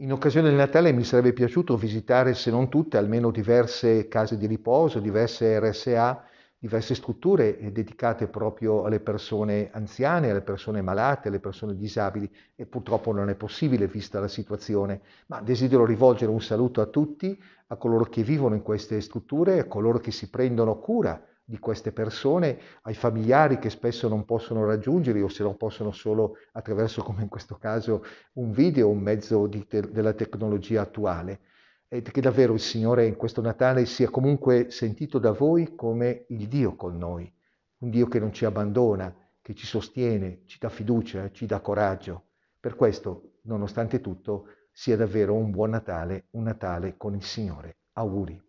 In occasione del Natale mi sarebbe piaciuto visitare, se non tutte, almeno diverse case di riposo, diverse RSA, diverse strutture eh, dedicate proprio alle persone anziane, alle persone malate, alle persone disabili e purtroppo non è possibile vista la situazione, ma desidero rivolgere un saluto a tutti, a coloro che vivono in queste strutture, a coloro che si prendono cura di queste persone, ai familiari che spesso non possono raggiungerli o se lo possono solo attraverso, come in questo caso, un video o un mezzo te- della tecnologia attuale. E che davvero il Signore in questo Natale sia comunque sentito da voi come il Dio con noi, un Dio che non ci abbandona, che ci sostiene, ci dà fiducia, ci dà coraggio. Per questo, nonostante tutto, sia davvero un buon Natale, un Natale con il Signore. Auguri.